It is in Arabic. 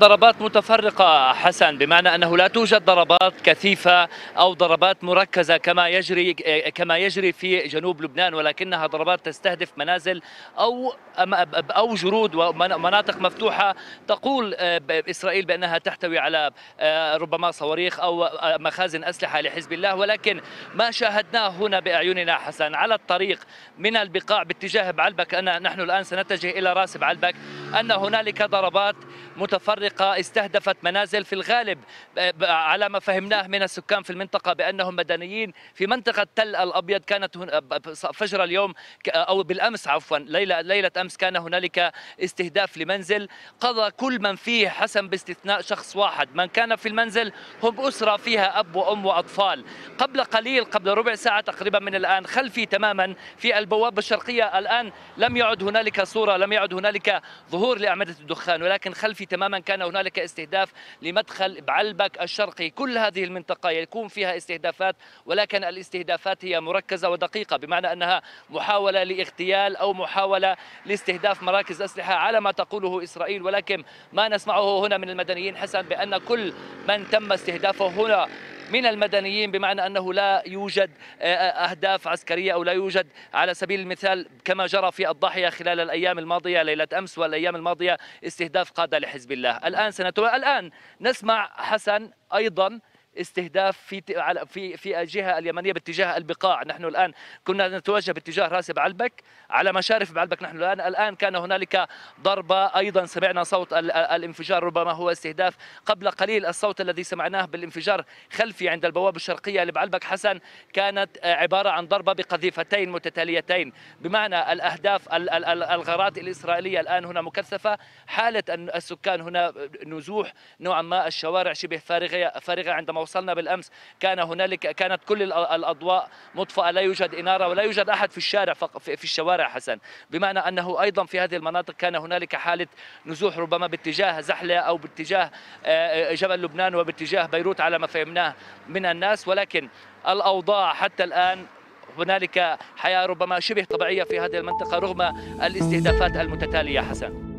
ضربات متفرقة حسن بمعنى أنه لا توجد ضربات كثيفة أو ضربات مركزة كما يجري كما يجري في جنوب لبنان ولكنها ضربات تستهدف منازل أو أو جرود ومناطق مفتوحة تقول آه، إسرائيل بأنها تحتوي على آه، ربما صواريخ أو آه، مخازن أسلحة لحزب الله ولكن ما شاهدناه هنا بأعيننا حسن على الطريق من البقاع باتجاه بعلبك أن نحن الآن سنتجه إلى راس بعلبك أن هنالك ضربات متفرقة استهدفت منازل في الغالب آه، على ما فهمناه من السكان في المنطقة بأنهم مدنيين في منطقة تل الأبيض كانت آه، فجر اليوم آه، أو بالأمس عفوا ليلة, ليلة أمس كان هنالك استهداف لمنزل قضى كل من فيه حسن باستثناء شخص واحد من كان في المنزل هم أسرة فيها أب وأم وأطفال قبل قليل قبل ربع ساعة تقريبا من الآن خلفي تماما في البوابة الشرقية الآن لم يعد هنالك صورة لم يعد هنالك ظهور لأعمدة الدخان ولكن خلفي الصيفي تماما كان هنالك استهداف لمدخل بعلبك الشرقي كل هذه المنطقة يكون فيها استهدافات ولكن الاستهدافات هي مركزة ودقيقة بمعنى أنها محاولة لاغتيال أو محاولة لاستهداف مراكز أسلحة على ما تقوله إسرائيل ولكن ما نسمعه هنا من المدنيين حسن بأن كل من تم استهدافه هنا من المدنيين بمعنى أنه لا يوجد آه، آه، أهداف عسكرية أو لا يوجد على سبيل المثال كما جرى في الضاحية خلال الأيام الماضية ليلة أمس والأيام الماضية استهداف قادة لحزب الله الآن سنتو الآن نسمع حسن أيضا استهداف في في في الجهه اليمنيه باتجاه البقاع نحن الان كنا نتوجه باتجاه راس بعلبك على مشارف بعلبك نحن الان الان كان هنالك ضربه ايضا سمعنا صوت الانفجار ربما هو استهداف قبل قليل الصوت الذي سمعناه بالانفجار خلفي عند البوابه الشرقيه لبعلبك حسن كانت عباره عن ضربه بقذيفتين متتاليتين بمعنى الاهداف الغارات الاسرائيليه الان هنا مكثفه حاله السكان هنا نزوح نوعا ما الشوارع شبه فارغه فارغه عندما وصلنا بالامس كان هنالك كانت كل الاضواء مطفاه لا يوجد اناره ولا يوجد احد في الشارع في الشوارع حسن بمعنى انه ايضا في هذه المناطق كان هنالك حاله نزوح ربما باتجاه زحله او باتجاه آه، جبل لبنان وباتجاه بيروت على ما فهمناه من الناس ولكن الاوضاع حتى الان هنالك حياه ربما شبه طبيعيه في هذه المنطقه رغم الاستهدافات المتتاليه حسن